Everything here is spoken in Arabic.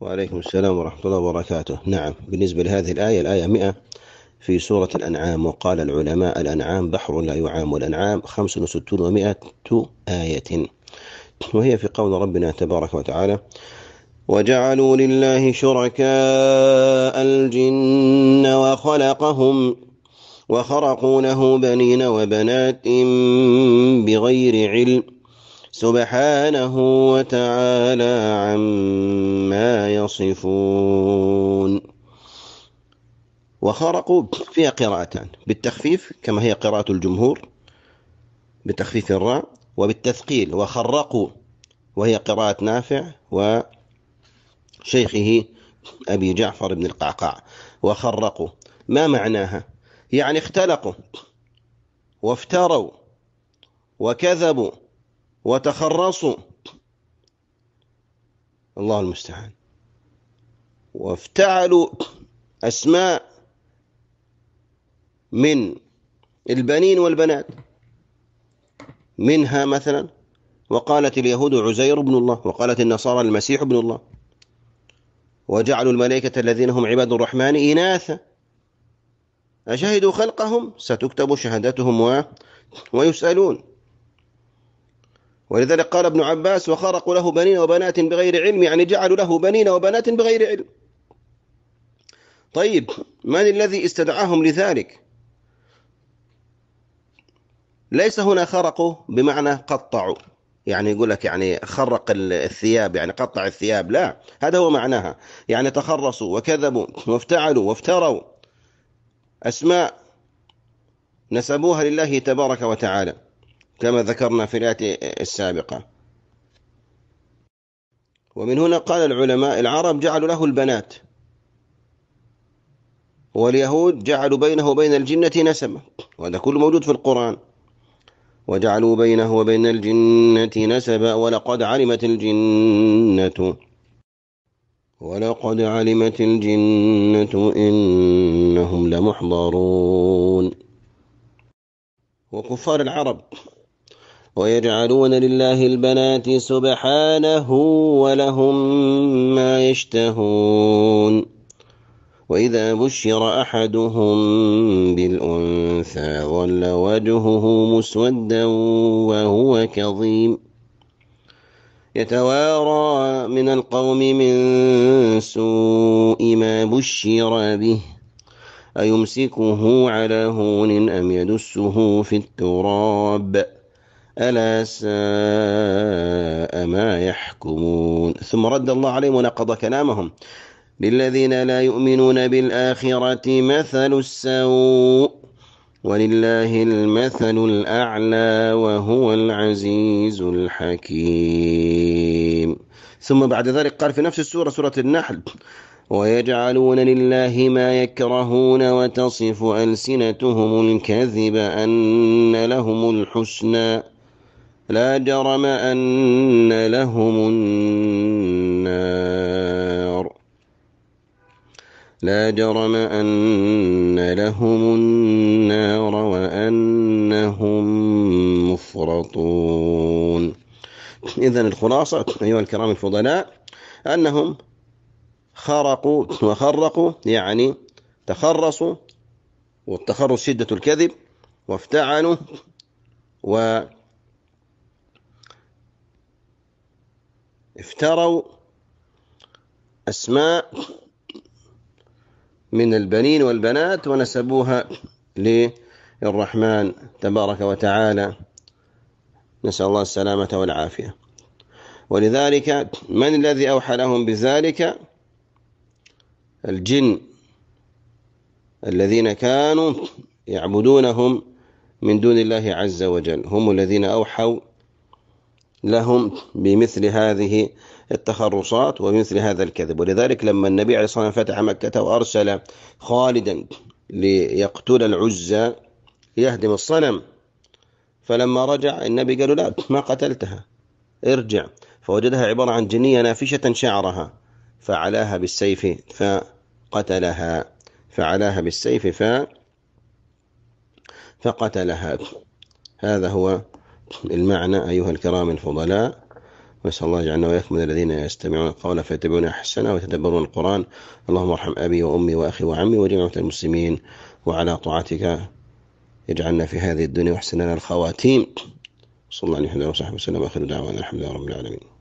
وعليكم السلام ورحمة الله وبركاته نعم بالنسبة لهذه الآية الآية 100 في سورة الأنعام وقال العلماء الأنعام بحر لا يعام والأنعام 65 و100 آية وهي في قول ربنا تبارك وتعالى وجعلوا لله شركاء الجن وخلقهم وخرقوا له بنين وبنات بغير علم سبحانه وتعالى يصفون وخرقوا فيها قراءتان بالتخفيف كما هي قراءة الجمهور بتخفيف الراء وبالتثقيل وخرقوا وهي قراءة نافع وشيخه أبي جعفر بن القعقاع وخرقوا ما معناها يعني اختلقوا وافتروا وكذبوا وتخرصوا الله المستعان وافتعلوا أسماء من البنين والبنات منها مثلا وقالت اليهود عزير بن الله وقالت النصارى المسيح بن الله وجعلوا الملائكة الذين هم عباد الرحمن إناثا أشهدوا خلقهم ستكتب شهادتهم و... ويسألون ولذلك قال ابن عباس وخرقوا له بنين وبنات بغير علم يعني جعلوا له بنين وبنات بغير علم طيب من الذي استدعاهم لذلك ليس هنا خرقوا بمعنى قطعوا يعني يقول لك يعني خرق الثياب يعني قطع الثياب لا هذا هو معناها يعني تخرصوا وكذبوا وافتعلوا وافتروا أسماء نسبوها لله تبارك وتعالى كما ذكرنا في الآية السابقة ومن هنا قال العلماء العرب جعلوا له البنات واليهود جعلوا بينه وبين الجنة نسبا وهذا كله موجود في القرآن وجعلوا بينه وبين الجنة نسبا ولقد علمت الجنة ولقد علمت الجنة إنهم لمحضرون وكفار العرب ويجعلون لله البنات سبحانه ولهم ما يشتهون وإذا بشر أحدهم بالأنثى ظل وجهه مسودا وهو كظيم يتوارى من القوم من سوء ما بشر به أيمسكه على هون أم يدسه في التراب ؟ ألا ساء ما يحكمون ثم رد الله عليهم ونقض كلامهم للذين لا يؤمنون بالآخرة مثل السوء ولله المثل الأعلى وهو العزيز الحكيم ثم بعد ذلك قال في نفس السورة سورة النحل ويجعلون لله ما يكرهون وتصف ألسنتهم الكذب أن لهم الحسنى لا جرم أن لهم النار لا جرم أن لهم النار وأنهم مفرطون إذا الخلاصة أيها الكرام الفضلاء أنهم خرقوا وخرقوا يعني تخرصوا والتخرص شدة الكذب وافتعلوا و افتروا أسماء من البنين والبنات ونسبوها للرحمن تبارك وتعالى نسأل الله السلامة والعافية ولذلك من الذي أوحى لهم بذلك الجن الذين كانوا يعبدونهم من دون الله عز وجل هم الذين أوحوا لهم بمثل هذه التخرصات ومثل هذا الكذب ولذلك لما النبي عليه الصلاة والسلام فتح مكة وأرسل خالدا ليقتل العزى ليهدم الصنم فلما رجع النبي قالوا لا ما قتلتها ارجع فوجدها عبارة عن جنية نافشة شعرها فعلاها بالسيف فقتلها فعلاها بالسيف ف فقتلها هذا هو المعنى أيها الكرام الفضلاء نسأل الله يجعلنا وإياكم من الذين يستمعون القول فيتبعون أحسنه ويتدبرون القرآن اللهم ارحم أبي وأمي وأخي وعمي وجميع المسلمين وعلى طاعتك يجعلنا في هذه الدنيا وحسننا الخواتيم صلى الله عليه وسلم وصحبه وسلم وآخر دعوانا الحمد لله رب العالمين